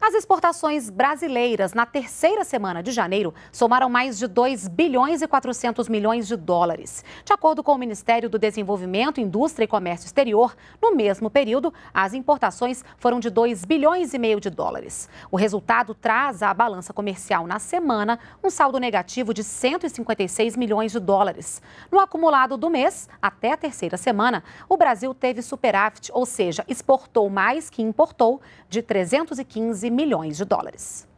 As exportações brasileiras na terceira semana de janeiro somaram mais de 2 bilhões e 400 milhões de dólares. De acordo com o Ministério do Desenvolvimento, Indústria e Comércio Exterior, no mesmo período, as importações foram de 2 bilhões e meio de dólares. O resultado traz à balança comercial na semana um saldo negativo de 156 milhões de dólares. No acumulado do mês, até a terceira semana, o Brasil teve superávit, ou seja, exportou mais que importou, de 315 milhões de dólares.